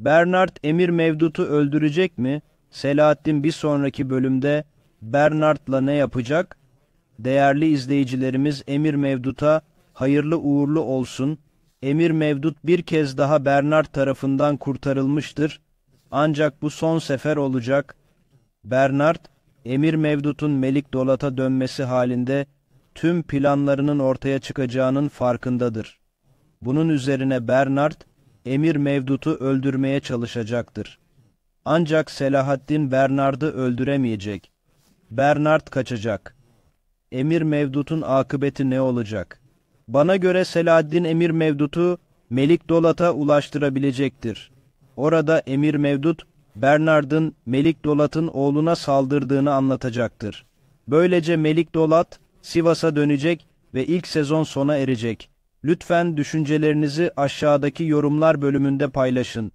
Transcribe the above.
Bernard Emir Mevdut'u öldürecek mi? Selahattin bir sonraki bölümde Bernard'la ne yapacak? Değerli izleyicilerimiz Emir Mevdut'a hayırlı uğurlu olsun. Emir Mevdut bir kez daha Bernard tarafından kurtarılmıştır. Ancak bu son sefer olacak. Bernard, Emir Mevdut'un Melik Dolat'a dönmesi halinde tüm planlarının ortaya çıkacağının farkındadır. Bunun üzerine Bernard, emir mevdutu öldürmeye çalışacaktır. Ancak Selahaddin Bernard'ı öldüremeyecek. Bernard kaçacak. Emir mevdutun akıbeti ne olacak? Bana göre Selahaddin emir mevdutu Melik Dolat'a ulaştırabilecektir. Orada emir mevdut Bernard'ın Melik Dolat'ın oğluna saldırdığını anlatacaktır. Böylece Melik Dolat Sivas'a dönecek ve ilk sezon sona erecek. Lütfen düşüncelerinizi aşağıdaki yorumlar bölümünde paylaşın.